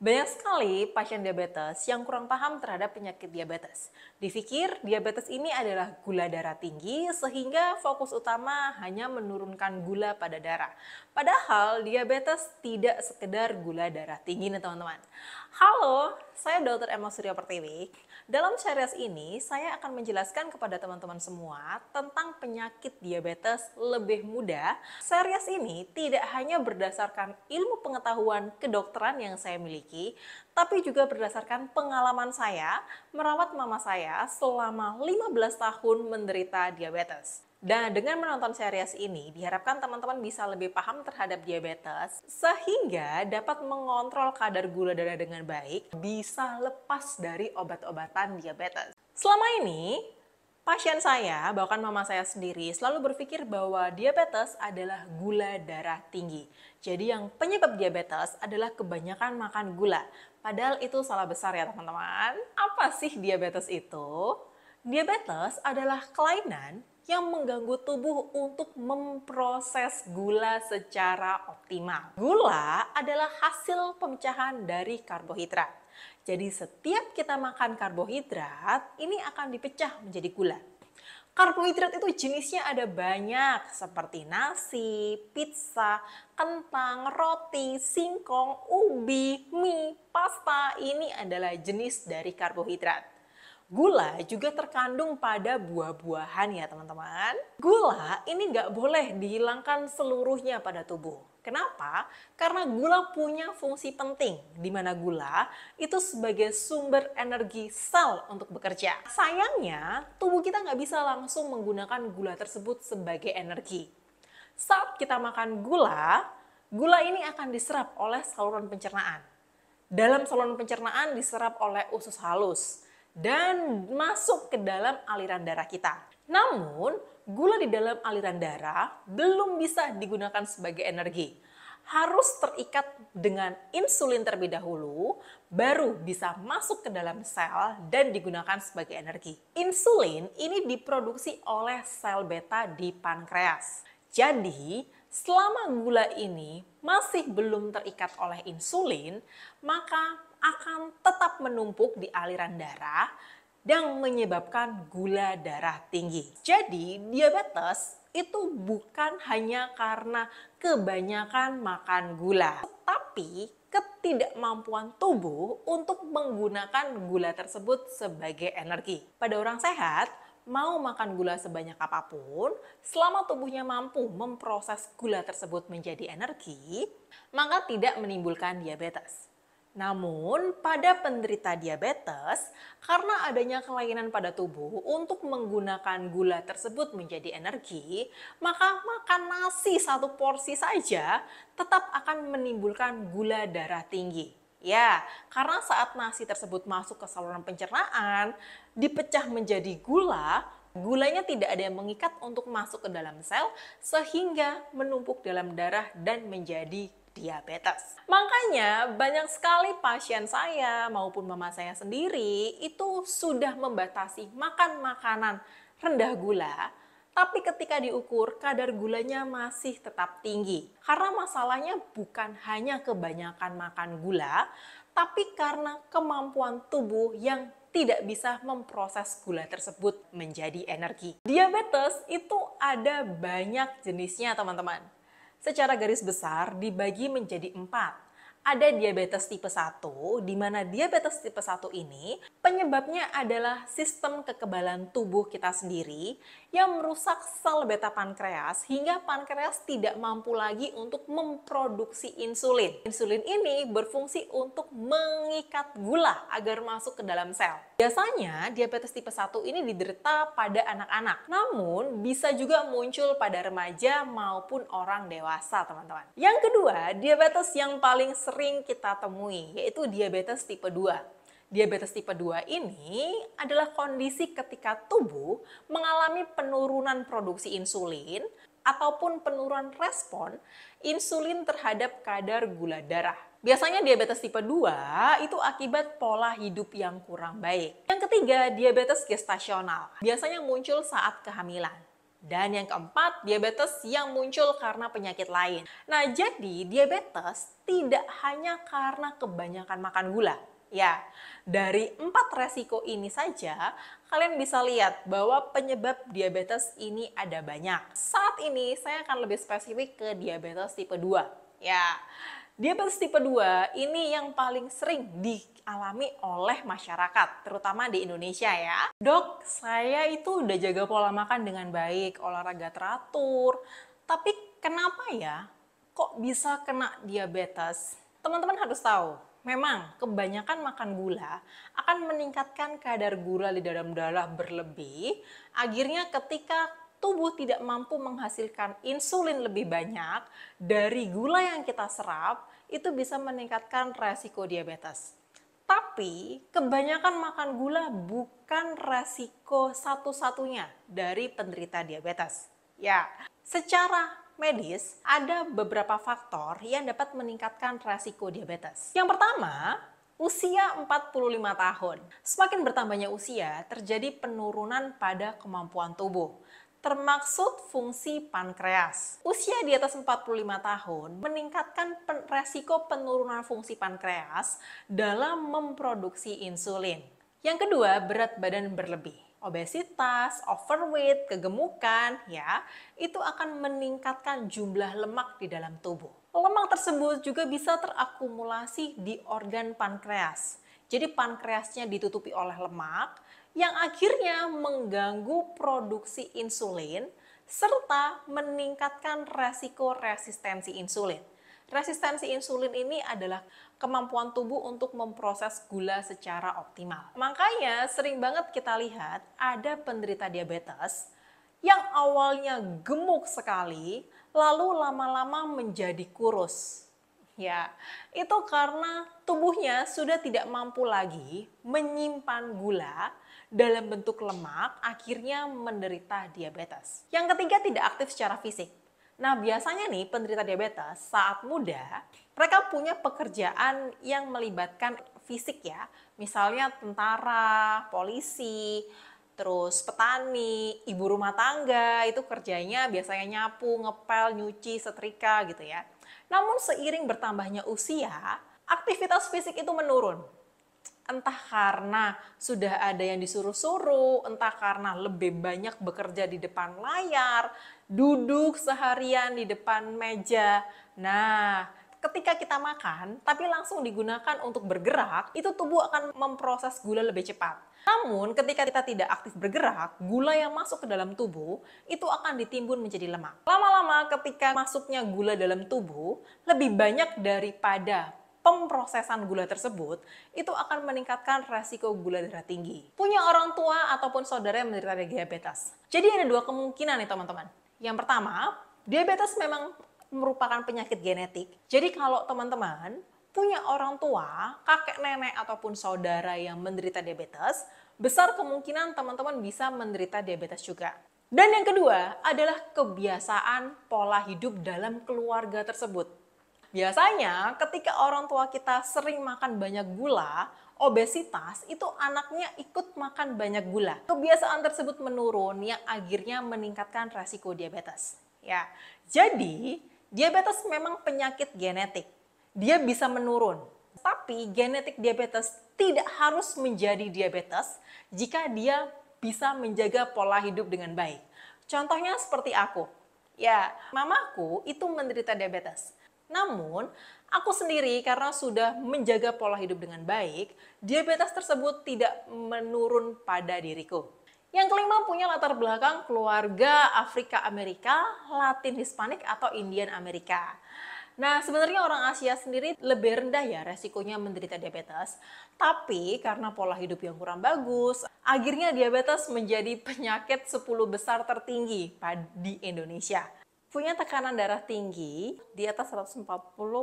Banyak sekali pasien diabetes yang kurang paham terhadap penyakit diabetes. Difikir diabetes ini adalah gula darah tinggi sehingga fokus utama hanya menurunkan gula pada darah. Padahal diabetes tidak sekedar gula darah tinggi nih teman-teman. Halo, saya Dr. Emma Surya Pertiwi. Dalam series ini saya akan menjelaskan kepada teman-teman semua tentang penyakit diabetes lebih mudah. Series ini tidak hanya berdasarkan ilmu pengetahuan kedokteran yang saya miliki miliki, tapi juga berdasarkan pengalaman saya merawat mama saya selama 15 tahun menderita diabetes. Dan dengan menonton series ini, diharapkan teman-teman bisa lebih paham terhadap diabetes, sehingga dapat mengontrol kadar gula darah dengan baik, bisa lepas dari obat-obatan diabetes. Selama ini, Pasien saya, bahkan mama saya sendiri, selalu berpikir bahwa diabetes adalah gula darah tinggi. Jadi yang penyebab diabetes adalah kebanyakan makan gula. Padahal itu salah besar ya teman-teman. Apa sih diabetes itu? Diabetes adalah kelainan yang mengganggu tubuh untuk memproses gula secara optimal. Gula adalah hasil pemecahan dari karbohidrat. Jadi setiap kita makan karbohidrat, ini akan dipecah menjadi gula. Karbohidrat itu jenisnya ada banyak seperti nasi, pizza, kentang, roti, singkong, ubi, mie, pasta. Ini adalah jenis dari karbohidrat. Gula juga terkandung pada buah-buahan ya teman-teman. Gula ini nggak boleh dihilangkan seluruhnya pada tubuh. Kenapa? Karena gula punya fungsi penting, di mana gula itu sebagai sumber energi sel untuk bekerja. Sayangnya, tubuh kita nggak bisa langsung menggunakan gula tersebut sebagai energi. Saat kita makan gula, gula ini akan diserap oleh saluran pencernaan. Dalam saluran pencernaan diserap oleh usus halus dan masuk ke dalam aliran darah kita. Namun, gula di dalam aliran darah belum bisa digunakan sebagai energi. Harus terikat dengan insulin terlebih dahulu, baru bisa masuk ke dalam sel dan digunakan sebagai energi. Insulin ini diproduksi oleh sel beta di pankreas. Jadi, selama gula ini masih belum terikat oleh insulin, maka akan tetap menumpuk di aliran darah dan menyebabkan gula darah tinggi. Jadi, diabetes itu bukan hanya karena kebanyakan makan gula, tapi ketidakmampuan tubuh untuk menggunakan gula tersebut sebagai energi. Pada orang sehat, mau makan gula sebanyak apapun, selama tubuhnya mampu memproses gula tersebut menjadi energi, maka tidak menimbulkan diabetes. Namun, pada penderita diabetes, karena adanya kelainan pada tubuh untuk menggunakan gula tersebut menjadi energi, maka makan nasi satu porsi saja tetap akan menimbulkan gula darah tinggi. Ya, karena saat nasi tersebut masuk ke saluran pencernaan, dipecah menjadi gula, gulanya tidak ada yang mengikat untuk masuk ke dalam sel sehingga menumpuk dalam darah dan menjadi diabetes. Makanya banyak sekali pasien saya maupun mama saya sendiri itu sudah membatasi makan makanan rendah gula tapi ketika diukur kadar gulanya masih tetap tinggi. Karena masalahnya bukan hanya kebanyakan makan gula, tapi karena kemampuan tubuh yang tidak bisa memproses gula tersebut menjadi energi. Diabetes itu ada banyak jenisnya teman-teman. Secara garis besar dibagi menjadi empat, ada diabetes tipe 1, di mana diabetes tipe 1 ini penyebabnya adalah sistem kekebalan tubuh kita sendiri yang merusak sel beta pankreas hingga pankreas tidak mampu lagi untuk memproduksi insulin. Insulin ini berfungsi untuk mengikat gula agar masuk ke dalam sel. Biasanya diabetes tipe 1 ini diderita pada anak-anak, namun bisa juga muncul pada remaja maupun orang dewasa, teman-teman. Yang kedua, diabetes yang paling sering kita temui, yaitu diabetes tipe 2. Diabetes tipe 2 ini adalah kondisi ketika tubuh mengalami penurunan produksi insulin ataupun penurunan respon insulin terhadap kadar gula darah. Biasanya diabetes tipe 2 itu akibat pola hidup yang kurang baik. Yang ketiga, diabetes gestasional. Biasanya muncul saat kehamilan. Dan yang keempat, diabetes yang muncul karena penyakit lain. Nah, jadi diabetes tidak hanya karena kebanyakan makan gula. Ya, dari empat resiko ini saja, kalian bisa lihat bahwa penyebab diabetes ini ada banyak. Saat ini, saya akan lebih spesifik ke diabetes tipe 2. Ya, Diabetes tipe 2 ini yang paling sering dialami oleh masyarakat, terutama di Indonesia ya. Dok, saya itu udah jaga pola makan dengan baik, olahraga teratur, tapi kenapa ya kok bisa kena diabetes? Teman-teman harus tahu, memang kebanyakan makan gula akan meningkatkan kadar gula di dalam darah berlebih, akhirnya ketika tubuh tidak mampu menghasilkan insulin lebih banyak dari gula yang kita serap, itu bisa meningkatkan resiko diabetes. Tapi kebanyakan makan gula bukan resiko satu-satunya dari penderita diabetes. Ya, secara medis ada beberapa faktor yang dapat meningkatkan resiko diabetes. Yang pertama, usia 45 tahun. Semakin bertambahnya usia, terjadi penurunan pada kemampuan tubuh termaksud fungsi pankreas. Usia di atas 45 tahun meningkatkan pen resiko penurunan fungsi pankreas dalam memproduksi insulin. Yang kedua, berat badan berlebih. Obesitas, overweight, kegemukan, ya, itu akan meningkatkan jumlah lemak di dalam tubuh. Lemak tersebut juga bisa terakumulasi di organ pankreas jadi pankreasnya ditutupi oleh lemak yang akhirnya mengganggu produksi insulin serta meningkatkan resiko resistensi insulin. Resistensi insulin ini adalah kemampuan tubuh untuk memproses gula secara optimal. Makanya sering banget kita lihat ada penderita diabetes yang awalnya gemuk sekali lalu lama-lama menjadi kurus Ya, itu karena tubuhnya sudah tidak mampu lagi menyimpan gula dalam bentuk lemak, akhirnya menderita diabetes. Yang ketiga tidak aktif secara fisik. Nah, biasanya nih penderita diabetes saat muda, mereka punya pekerjaan yang melibatkan fisik ya. Misalnya tentara, polisi, terus petani, ibu rumah tangga, itu kerjanya biasanya nyapu, ngepel, nyuci, setrika gitu ya. Namun seiring bertambahnya usia, aktivitas fisik itu menurun. Entah karena sudah ada yang disuruh-suruh, entah karena lebih banyak bekerja di depan layar, duduk seharian di depan meja. Nah, ketika kita makan tapi langsung digunakan untuk bergerak, itu tubuh akan memproses gula lebih cepat. Namun, ketika kita tidak aktif bergerak, gula yang masuk ke dalam tubuh itu akan ditimbun menjadi lemak. Lama-lama ketika masuknya gula dalam tubuh lebih banyak daripada pemprosesan gula tersebut, itu akan meningkatkan resiko gula darah tinggi. Punya orang tua ataupun saudara yang menderita diabetes. Jadi ada dua kemungkinan nih teman-teman. Yang pertama, diabetes memang merupakan penyakit genetik. Jadi kalau teman-teman punya orang tua, kakek nenek ataupun saudara yang menderita diabetes, besar kemungkinan teman-teman bisa menderita diabetes juga. Dan yang kedua adalah kebiasaan pola hidup dalam keluarga tersebut. Biasanya ketika orang tua kita sering makan banyak gula, obesitas itu anaknya ikut makan banyak gula. Kebiasaan tersebut menurun yang akhirnya meningkatkan resiko diabetes. Ya. Jadi, Diabetes memang penyakit genetik. Dia bisa menurun. Tapi genetik diabetes tidak harus menjadi diabetes jika dia bisa menjaga pola hidup dengan baik. Contohnya seperti aku. Ya, mamaku itu menderita diabetes. Namun, aku sendiri karena sudah menjaga pola hidup dengan baik, diabetes tersebut tidak menurun pada diriku. Yang kelima punya latar belakang keluarga Afrika Amerika, Latin Hispanik atau Indian Amerika. Nah, sebenarnya orang Asia sendiri lebih rendah ya resikonya menderita diabetes. Tapi karena pola hidup yang kurang bagus, akhirnya diabetes menjadi penyakit 10 besar tertinggi di Indonesia punya tekanan darah tinggi di atas 140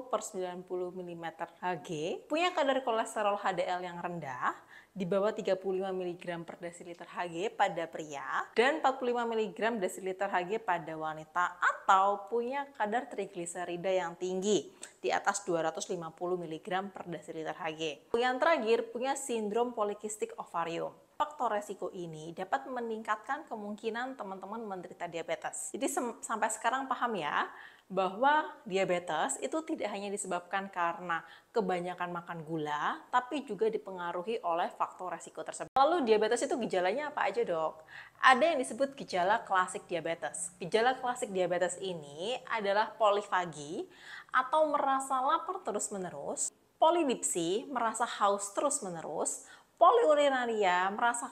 per 90 mm Hg, punya kadar kolesterol HDL yang rendah di bawah 35 mg per desiliter Hg pada pria dan 45 mg desiliter Hg pada wanita atau punya kadar trigliserida yang tinggi di atas 250 mg per desiliter Hg. Yang terakhir punya sindrom polikistik ovarium faktor resiko ini dapat meningkatkan kemungkinan teman-teman menderita diabetes. Jadi sampai sekarang paham ya bahwa diabetes itu tidak hanya disebabkan karena kebanyakan makan gula, tapi juga dipengaruhi oleh faktor resiko tersebut. Lalu diabetes itu gejalanya apa aja dok? Ada yang disebut gejala klasik diabetes. Gejala klasik diabetes ini adalah polifagi atau merasa lapar terus-menerus, polidipsi, merasa haus terus-menerus, poliurinaria, merasa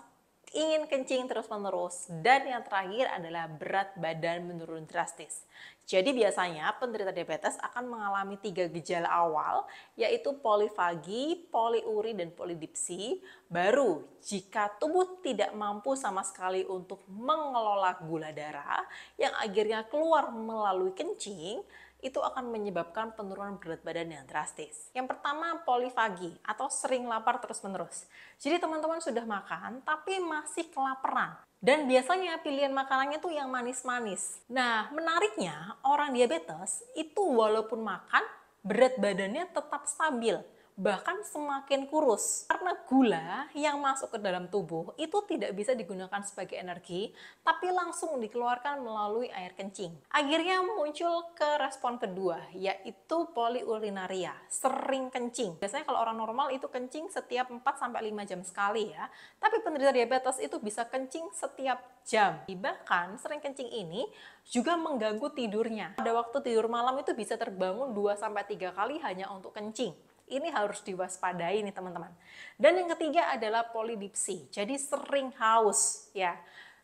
ingin kencing terus-menerus, dan yang terakhir adalah berat badan menurun drastis. Jadi biasanya penderita diabetes akan mengalami tiga gejala awal, yaitu polifagi, poliuri, dan polidipsi. Baru jika tubuh tidak mampu sama sekali untuk mengelola gula darah yang akhirnya keluar melalui kencing, itu akan menyebabkan penurunan berat badan yang drastis. Yang pertama, polifagi atau sering lapar terus-menerus. Jadi teman-teman sudah makan tapi masih kelaparan. Dan biasanya pilihan makanannya tuh yang manis-manis. Nah, menariknya orang diabetes itu walaupun makan, berat badannya tetap stabil bahkan semakin kurus. Karena gula yang masuk ke dalam tubuh itu tidak bisa digunakan sebagai energi, tapi langsung dikeluarkan melalui air kencing. Akhirnya muncul ke respon kedua, yaitu poliurinaria, sering kencing. Biasanya kalau orang normal itu kencing setiap 4-5 jam sekali ya, tapi penderita diabetes itu bisa kencing setiap jam. Bahkan sering kencing ini juga mengganggu tidurnya. Pada waktu tidur malam itu bisa terbangun 2-3 kali hanya untuk kencing. Ini harus diwaspadai nih teman-teman. Dan yang ketiga adalah polidipsi. Jadi sering haus ya.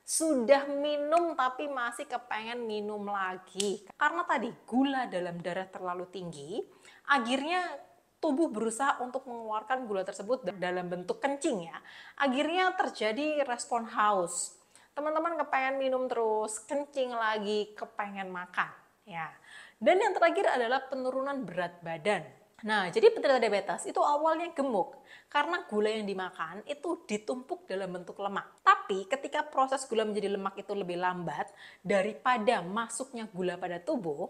Sudah minum tapi masih kepengen minum lagi. Karena tadi gula dalam darah terlalu tinggi, akhirnya tubuh berusaha untuk mengeluarkan gula tersebut dalam bentuk kencing ya. Akhirnya terjadi respon haus. Teman-teman kepengen minum terus, kencing lagi, kepengen makan ya. Dan yang terakhir adalah penurunan berat badan. Nah, jadi penderita diabetes itu awalnya gemuk karena gula yang dimakan itu ditumpuk dalam bentuk lemak. Tapi ketika proses gula menjadi lemak itu lebih lambat daripada masuknya gula pada tubuh,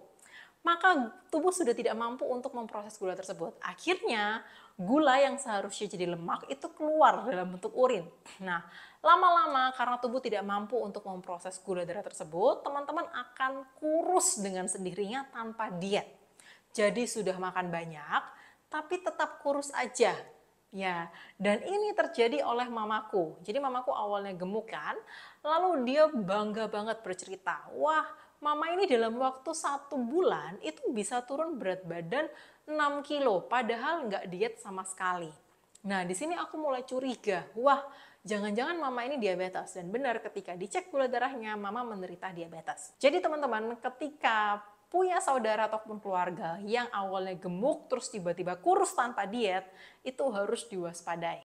maka tubuh sudah tidak mampu untuk memproses gula tersebut. Akhirnya, gula yang seharusnya jadi lemak itu keluar dalam bentuk urin. Nah, lama-lama karena tubuh tidak mampu untuk memproses gula darah tersebut, teman-teman akan kurus dengan sendirinya tanpa diet. Jadi sudah makan banyak, tapi tetap kurus aja. Ya, dan ini terjadi oleh mamaku. Jadi mamaku awalnya gemuk kan, lalu dia bangga banget bercerita, wah mama ini dalam waktu satu bulan itu bisa turun berat badan 6 kilo, padahal nggak diet sama sekali. Nah, di sini aku mulai curiga, wah jangan-jangan mama ini diabetes. Dan benar ketika dicek gula darahnya, mama menderita diabetes. Jadi teman-teman, ketika punya saudara ataupun keluarga yang awalnya gemuk terus tiba-tiba kurus tanpa diet, itu harus diwaspadai.